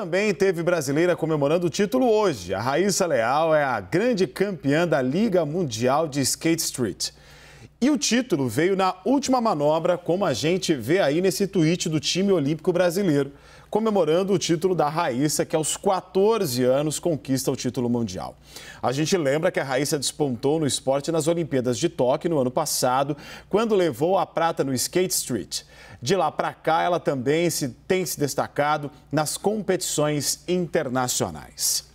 também teve brasileira comemorando o título hoje. A Raíssa Leal é a grande campeã da Liga Mundial de Skate Street. E o título veio na última manobra, como a gente vê aí nesse tweet do time olímpico brasileiro, comemorando o título da Raíssa, que aos 14 anos conquista o título mundial. A gente lembra que a Raíssa despontou no esporte nas Olimpíadas de Tóquio no ano passado, quando levou a prata no Skate Street. De lá para cá, ela também se, tem se destacado nas competições internacionais.